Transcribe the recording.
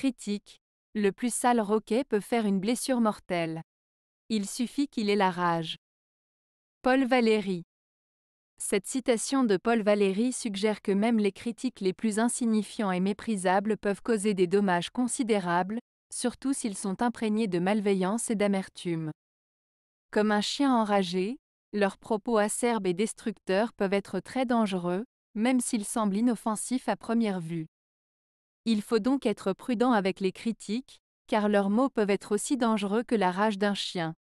Critique. Le plus sale roquet peut faire une blessure mortelle. Il suffit qu'il ait la rage. Paul Valéry. Cette citation de Paul Valéry suggère que même les critiques les plus insignifiants et méprisables peuvent causer des dommages considérables, surtout s'ils sont imprégnés de malveillance et d'amertume. Comme un chien enragé, leurs propos acerbes et destructeurs peuvent être très dangereux, même s'ils semblent inoffensifs à première vue. Il faut donc être prudent avec les critiques, car leurs mots peuvent être aussi dangereux que la rage d'un chien.